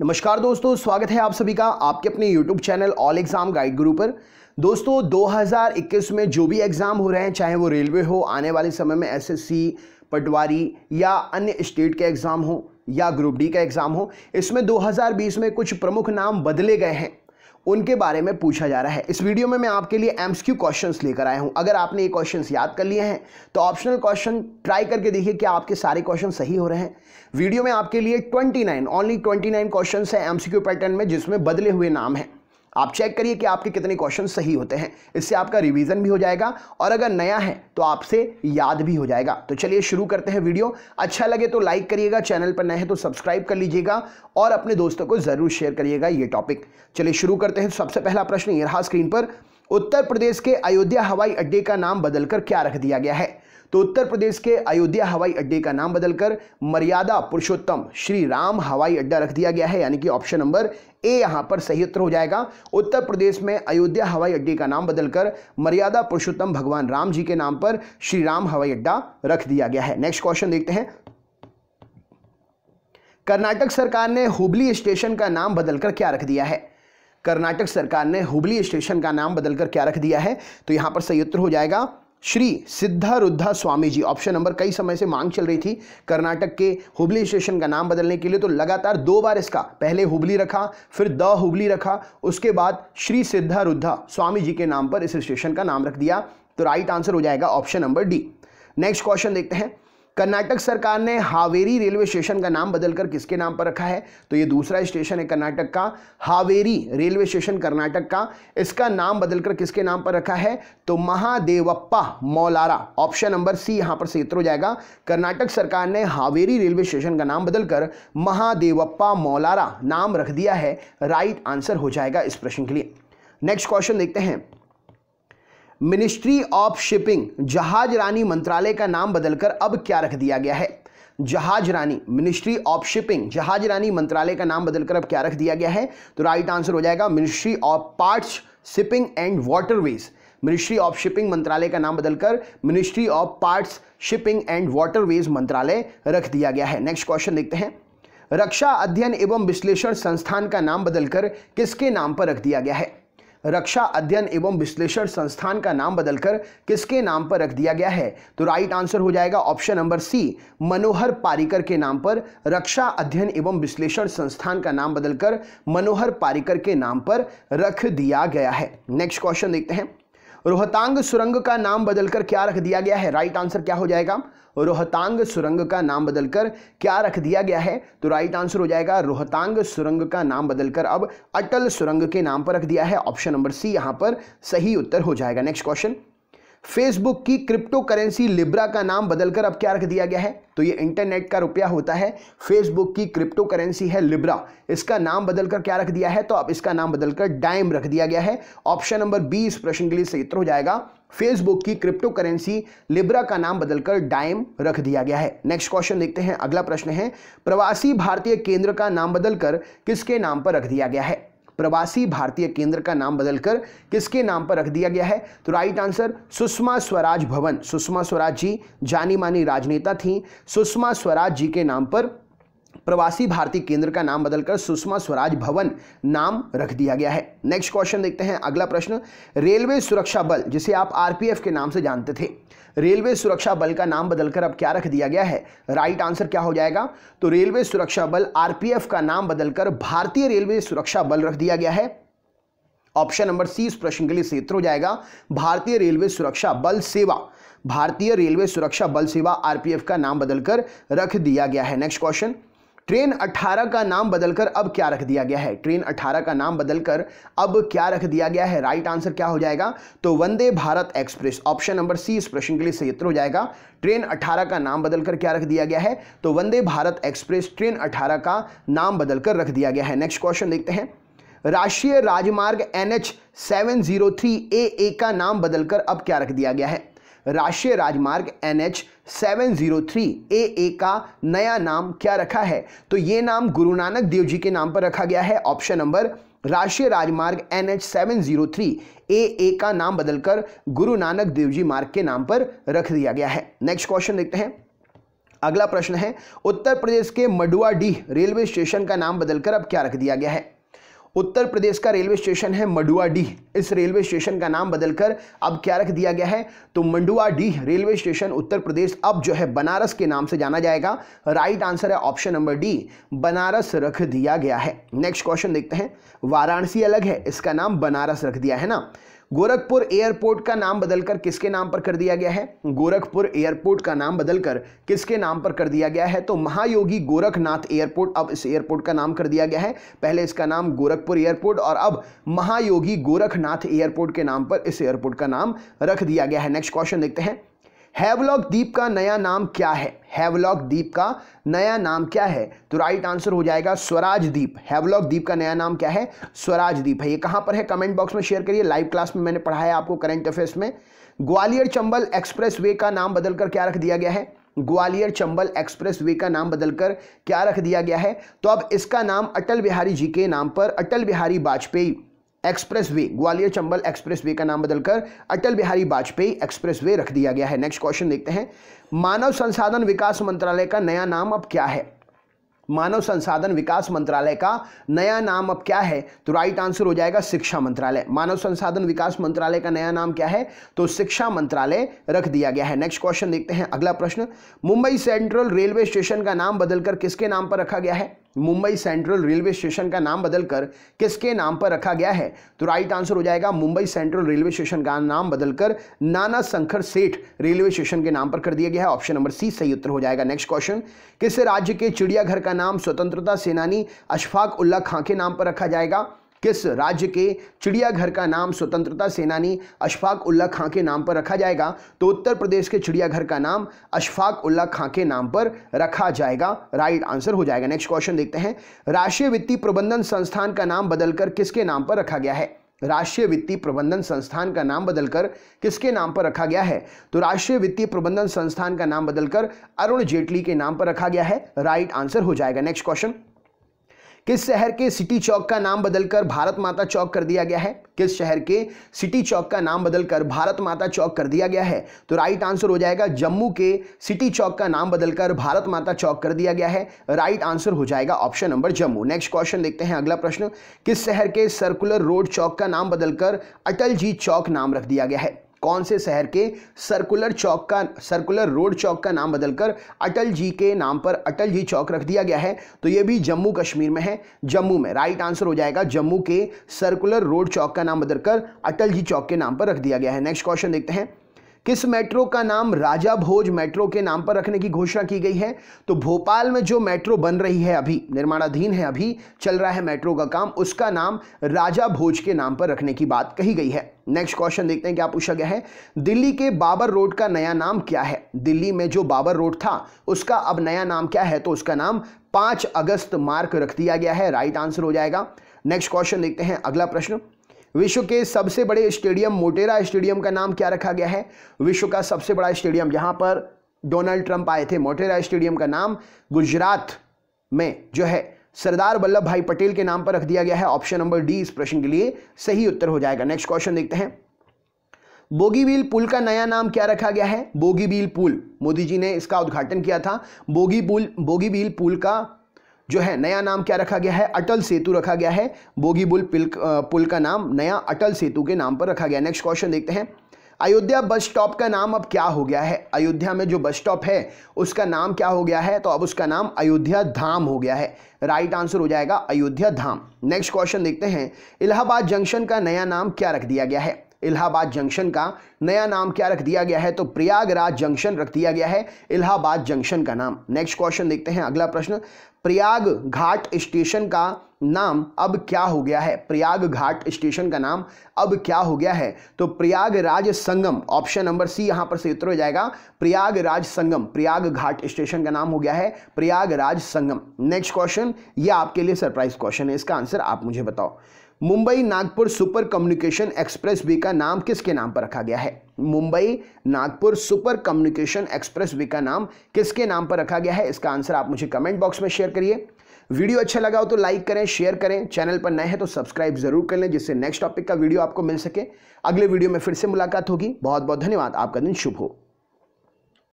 नमस्कार दोस्तों स्वागत है आप सभी का आपके अपने YouTube channel All Exam Guide Guru पर दोस्तों 2021 में जो भी एग्ज़ाम हो रहे हैं चाहे वो रेलवे हो आने वाले समय में एसएससी पटवारी या अन्य स्टेट के एग्ज़ाम हो या ग्रुप डी का एग्ज़ाम हो इसमें 2020 में कुछ प्रमुख नाम बदले गए हैं उनके बारे में पूछा जा रहा है इस वीडियो में मैं आपके लिए एम्स क्यू क्वेश्चन लेकर आया हूँ अगर आपने ये क्वेश्चन याद कर लिए हैं तो ऑप्शनल क्वेश्चन ट्राई करके देखिए क्या आपके सारे क्वेश्चन सही हो रहे हैं वीडियो में आपके लिए twenty nine only twenty nine question है एम पैटर्न में जिसमें बदले हुए नाम हैं आप चेक करिए कि आपके कितने क्वेश्चन सही होते हैं इससे आपका रिवीजन भी हो जाएगा और अगर नया है तो आपसे याद भी हो जाएगा तो चलिए शुरू करते हैं वीडियो अच्छा लगे तो लाइक करिएगा चैनल पर नए हैं तो सब्सक्राइब कर लीजिएगा और अपने दोस्तों को ज़रूर शेयर करिएगा ये टॉपिक चलिए शुरू करते हैं सबसे पहला प्रश्न ये रहा स्क्रीन पर उत्तर प्रदेश के अयोध्या हवाई अड्डे का नाम बदलकर क्या रख दिया गया है तो उत्तर प्रदेश के अयोध्या हवाई अड्डे का नाम बदलकर मर्यादा पुरुषोत्तम श्री राम हवाई अड्डा रख दिया गया है यानी कि ऑप्शन नंबर ए यहां पर सही उत्तर हो जाएगा उत्तर प्रदेश में अयोध्या हवाई अड्डे का नाम बदलकर मर्यादा पुरुषोत्तम भगवान राम जी के नाम पर श्री राम हवाई अड्डा रख दिया गया है नेक्स्ट क्वेश्चन देखते हैं कर्नाटक सरकार ने हुबली स्टेशन का नाम बदलकर क्या रख दिया है कर्नाटक सरकार ने हुबली स्टेशन का नाम बदलकर क्या रख दिया है तो यहां पर सही उत्तर हो जाएगा श्री सिद्धारुद्धा स्वामी जी ऑप्शन नंबर कई समय से मांग चल रही थी कर्नाटक के हुबली स्टेशन का नाम बदलने के लिए तो लगातार दो बार इसका पहले हुबली रखा फिर द हुबली रखा उसके बाद श्री सिद्धारुद्धा स्वामी जी के नाम पर इस स्टेशन का नाम रख दिया तो राइट आंसर हो जाएगा option number D next question देखते हैं कर्नाटक सरकार ने हावेरी रेलवे स्टेशन का नाम बदलकर किसके नाम पर रखा है तो ये दूसरा स्टेशन है कर्नाटक का हावेरी रेलवे स्टेशन कर्नाटक का इसका नाम बदलकर किसके नाम पर रखा है तो Mahadevappa Mylara option number C यहां पर सेत्र हो जाएगा कर्नाटक सरकार ने हावेरी रेलवे स्टेशन का नाम बदलकर महादेवप्पा मौलारा नाम रख दिया है राइट आंसर हो जाएगा इस प्रश्न के लिए नेक्स्ट क्वेश्चन देखते हैं मिनिस्ट्री ऑफ शिपिंग जहाज रानी मंत्रालय का नाम बदलकर अब क्या रख दिया गया है जहाज रानी मिनिस्ट्री ऑफ शिपिंग जहाज रानी मंत्रालय का नाम बदलकर अब क्या रख दिया गया है तो राइट आंसर हो जाएगा ministry of ports shipping and waterways ministry of shipping मंत्रालय का नाम बदलकर ministry of ports shipping and waterways मंत्रालय रख दिया गया है नेक्स्ट क्वेश्चन देखते हैं रक्षा अध्ययन एवं विश्लेषण संस्थान का नाम बदलकर किसके नाम पर रख दिया गया है रक्षा अध्ययन एवं विश्लेषण संस्थान का नाम बदलकर किसके नाम पर रख दिया गया है तो राइट आंसर हो जाएगा option number C Manohar Parrikar के नाम पर रक्षा अध्ययन एवं विश्लेषण संस्थान का नाम बदलकर मनोहर पारिकर के नाम पर रख दिया गया है नेक्स्ट क्वेश्चन देखते हैं रोहतांग सुरंग का नाम बदलकर क्या रख दिया गया है राइट आंसर क्या हो जाएगा रोहतांग सुरंग का नाम बदलकर क्या रख दिया गया है तो राइट आंसर हो जाएगा रोहतांग सुरंग का नाम बदलकर अब अटल सुरंग के नाम पर रख दिया है ऑप्शन नंबर सी यहां पर सही उत्तर हो जाएगा नेक्स्ट क्वेश्चन फेसबुक की क्रिप्टो करेंसी लिब्रा का नाम बदलकर अब क्या रख दिया गया है तो ये इंटरनेट का रुपया होता है फेसबुक की क्रिप्टो करेंसी है लिब्रा इसका नाम बदलकर क्या रख दिया है तो अब इसका नाम बदलकर डाइम रख दिया गया है ऑप्शन नंबर बी इस प्रश्न के लिए सही हो जाएगा फेसबुक की क्रिप्टो करेंसी लिब्रा का नाम बदलकर डाइम रख दिया गया है नेक्स्ट क्वेश्चन देखते हैं अगला प्रश्न है प्रवासी भारतीय केंद्र का नाम बदलकर किसके नाम पर रख दिया गया है प्रवासी भारतीय केंद्र का नाम बदलकर किसके नाम पर रख दिया गया है तो राइट आंसर सुषमा स्वराज भवन सुषमा स्वराज जी जानी मानी राजनेता थी सुषमा स्वराज जी के नाम पर प्रवासी भारतीय केंद्र का नाम बदलकर सुषमा स्वराज भवन नाम रख दिया गया है नेक्स्ट क्वेश्चन देखते हैं अगला प्रश्न रेलवे सुरक्षा बल जिसे आप आरपीएफ के नाम से जानते थे रेलवे सुरक्षा बल का नाम बदलकर अब क्या रख दिया गया है राइट आंसर क्या हो जाएगा तो रेलवे सुरक्षा बल आरपीएफ का नाम बदलकर भारतीय रेलवे सुरक्षा बल रख दिया गया है ऑप्शन नंबर सी इस प्रश्न के लिए सेत्र हो जाएगा भारतीय रेलवे सुरक्षा बल सेवा भारतीय रेलवे सुरक्षा बल सेवा आरपीएफ का नाम बदलकर रख दिया गया है नेक्स्ट क्वेश्चन ट्रेन 18 का नाम बदलकर अब क्या रख दिया गया है ट्रेन 18 का नाम बदलकर अब क्या रख दिया गया है राइट आंसर क्या हो जाएगा तो Vande Bharat Express option number C इस प्रश्न के लिए सही उत्तर हो जाएगा ट्रेन 18 का नाम बदलकर क्या रख दिया गया है तो वंदे भारत एक्सप्रेस ट्रेन 18 का नाम बदलकर रख दिया गया है नेक्स्ट क्वेश्चन देखते हैं राष्ट्रीय राजमार्ग N H seven zero three A A का नाम बदलकर अब क्या रख दिया गया है राष्ट्रीय राजमार्ग N H seven zero three A A का नया नाम क्या रखा है तो ये नाम गुरु नानक देव जी के नाम पर रखा गया है ऑप्शन नंबर राष्ट्रीय राजमार्ग N H seven zero three A A का नाम बदलकर गुरु नानक देव जी मार्ग के नाम पर रख दिया गया है नेक्स्ट क्वेश्चन देखते हैं अगला प्रश्न है उत्तर प्रदेश के मडुआडीह रेलवे स्टेशन का नाम बदलकर अब क्या रख दिया गया है उत्तर प्रदेश का रेलवे स्टेशन है डी इस रेलवे स्टेशन का नाम बदलकर अब क्या रख दिया गया है तो D railway station Uttar Pradesh अब जो है बनारस के नाम से जाना जाएगा राइट आंसर है ऑप्शन नंबर डी बनारस रख दिया गया है नेक्स्ट क्वेश्चन देखते हैं वाराणसी अलग है इसका नाम बनारस रख दिया है ना गोरखपुर एयरपोर्ट का नाम बदलकर किसके नाम पर कर दिया गया है गोरखपुर एयरपोर्ट का नाम बदलकर किसके नाम पर कर दिया गया है तो महायोगी गोरखनाथ एयरपोर्ट अब इस एयरपोर्ट का नाम कर दिया गया है पहले इसका नाम गोरखपुर एयरपोर्ट और अब महायोगी गोरखनाथ एयरपोर्ट के नाम पर इस एयरपोर्ट का नाम रख दिया गया है नेक्स्ट क्वेश्चन देखते हैं हैवलॉक द्वीप का नया नाम क्या है हैवलॉक द्वीप का नया नाम क्या है तो राइट आंसर हो जाएगा स्वराज द्वीप हैवलॉक द्वीप का नया नाम क्या है स्वराज द्वीप है ये कहाँ पर है कमेंट बॉक्स में शेयर करिए लाइव क्लास में मैंने पढ़ाया आपको करंट अफेयर्स में ग्वालियर चंबल एक्सप्रेस वे का नाम बदलकर क्या रख दिया गया है ग्वालियर चंबल एक्सप्रेस वे का नाम बदलकर क्या रख दिया गया है तो अब इसका नाम अटल बिहारी जी के नाम पर Atal Bihari Vajpayee Expressway Gwalior Chambal express way का नाम बदलकर अटल बिहारी वाजपेयी एक्सप्रेस वे रख दिया गया है नेक्स्ट क्वेश्चन देखते हैं मानव संसाधन विकास मंत्रालय का नया नाम अब क्या है मानव संसाधन विकास मंत्रालय का नया नाम अब क्या है तो राइट आंसर हो जाएगा शिक्षा मंत्रालय मानव संसाधन विकास मंत्रालय का नया नाम क्या है तो शिक्षा मंत्रालय रख दिया गया है नेक्स्ट क्वेश्चन देखते हैं अगला प्रश्न मुंबई सेंट्रल रेलवे स्टेशन का नाम बदलकर किसके नाम पर रखा गया है मुंबई सेंट्रल रेलवे स्टेशन का नाम बदलकर किसके नाम पर रखा गया है तो राइट आंसर हो जाएगा मुंबई सेंट्रल रेलवे स्टेशन का नाम बदलकर नाना शंकर सेठ रेलवे स्टेशन के नाम पर कर दिया गया है ऑप्शन नंबर सी सही उत्तर हो जाएगा नेक्स्ट क्वेश्चन किस राज्य के चिड़ियाघर का नाम स्वतंत्रता सेनानी अशफाक उल्ला खां के नाम पर रखा जाएगा किस राज्य के चिड़ियाघर का नाम स्वतंत्रता सेनानी अशफाक उल्ला खां के नाम पर रखा जाएगा तो उत्तर प्रदेश के चिड़ियाघर का नाम अशफाक उल्ला खां के नाम पर रखा जाएगा राइट आंसर हो जाएगा नेक्स्ट क्वेश्चन देखते हैं राष्ट्रीय वित्तीय प्रबंधन संस्थान का नाम बदलकर किसके नाम पर रखा गया है राष्ट्रीय वित्तीय प्रबंधन संस्थान का नाम बदलकर किसके नाम पर रखा गया है तो राष्ट्रीय वित्तीय प्रबंधन संस्थान का नाम बदलकर अरुण जेटली के नाम पर रखा गया है राइट आंसर हो जाएगा नेक्स्ट क्वेश्चन किस शहर के सिटी चौक का नाम बदलकर भारत माता चौक कर दिया गया है किस शहर के सिटी चौक का नाम बदलकर भारत माता चौक कर दिया गया है तो राइट आंसर हो जाएगा जम्मू के सिटी चौक का नाम बदलकर भारत माता चौक कर दिया गया है राइट आंसर हो जाएगा option number Jammu next question देखते हैं अगला प्रश्न किस शहर के सर्कुलर रोड चौक का नाम बदलकर अटल जी चौक नाम रख दिया गया है कौन से शहर के सर्कुलर चौक का सर्कुलर रोड चौक का नाम बदलकर अटल जी के नाम पर अटल जी चौक रख दिया गया है तो ये भी जम्मू कश्मीर में है जम्मू में राइट आंसर हो जाएगा जम्मू के सर्कुलर रोड चौक का नाम बदलकर अटल जी चौक के नाम पर रख दिया गया है नेक्स्ट क्वेश्चन देखते हैं किस मेट्रो का नाम राजा भोज मेट्रो के नाम पर रखने की घोषणा की गई है तो भोपाल में जो मेट्रो बन रही है अभी निर्माणाधीन है अभी चल रहा है मेट्रो का काम उसका नाम राजा भोज के नाम पर रखने की बात कही गई है नेक्स्ट क्वेश्चन देखते हैं क्या पूछा गया है दिल्ली के बाबर रोड का नया नाम क्या है दिल्ली में जो बाबर रोड था उसका अब नया नाम क्या है तो उसका नाम पांच अगस्त मार्क रख दिया गया है राइट आंसर हो जाएगा नेक्स्ट क्वेश्चन देखते हैं अगला प्रश्न विश्व के सबसे बड़े स्टेडियम मोटेरा स्टेडियम का नाम क्या रखा गया है विश्व का सबसे बड़ा स्टेडियम जहां पर डोनाल्ड ट्रंप आए थे मोटेरा स्टेडियम का नाम गुजरात में जो है सरदार वल्लभ भाई पटेल के नाम पर रख दिया गया है ऑप्शन नंबर डी इस प्रश्न के लिए सही उत्तर हो जाएगा नेक्स्ट क्वेश्चन देखते हैं बोगीबील पुल का नया नाम क्या रखा गया है बोगीबील पुल मोदी जी ने इसका उद्घाटन किया था बोगी पुल बोगीबील पुल का जो है नया नाम क्या रखा गया है अटल सेतु रखा गया है बोगीबुल पुल का नाम नया अटल सेतु के नाम पर रखा गया नेक्स्ट क्वेश्चन देखते हैं अयोध्या बस स्टॉप का नाम अब क्या हो गया है अयोध्या में जो बस स्टॉप है उसका नाम क्या हो गया है तो अब उसका नाम अयोध्या धाम हो गया है राइट आंसर हो जाएगा अयोध्या धाम नेक्स्ट क्वेश्चन देखते हैं इलाहाबाद जंक्शन का नया नाम क्या रख दिया गया है इलाहाबाद जंक्शन का नया नाम क्या रख दिया गया है तो प्रयागराज जंक्शन रख दिया गया है इलाहाबाद जंक्शन का नाम नेक्स्ट क्वेश्चन देखते हैं अगला प्रश्न प्रयाग घाट स्टेशन का नाम अब क्या हो गया है प्रयाग घाट स्टेशन का नाम अब क्या हो गया है तो Prayagraj Sangam option number C यहां पर से उत्तर हो जाएगा प्रयागराज संगम प्रयाग घाट स्टेशन का नाम हो गया है प्रयागराज संगम नेक्स्ट क्वेश्चन ये आपके लिए सरप्राइज क्वेश्चन है इसका आंसर आप मुझे बताओ Mumbai Nagpur super communication express way का नाम किसके नाम पर रखा गया है Mumbai Nagpur super communication express way का नाम किसके नाम पर रखा गया है इसका आंसर आप मुझे कमेंट बॉक्स में शेयर करिए वीडियो अच्छा लगा हो तो लाइक करें शेयर करें चैनल पर नए हैं तो सब्सक्राइब जरूर कर लें जिससे नेक्स्ट टॉपिक का वीडियो आपको मिल सके अगले वीडियो में फिर से मुलाकात होगी बहुत बहुत धन्यवाद आपका दिन शुभ हो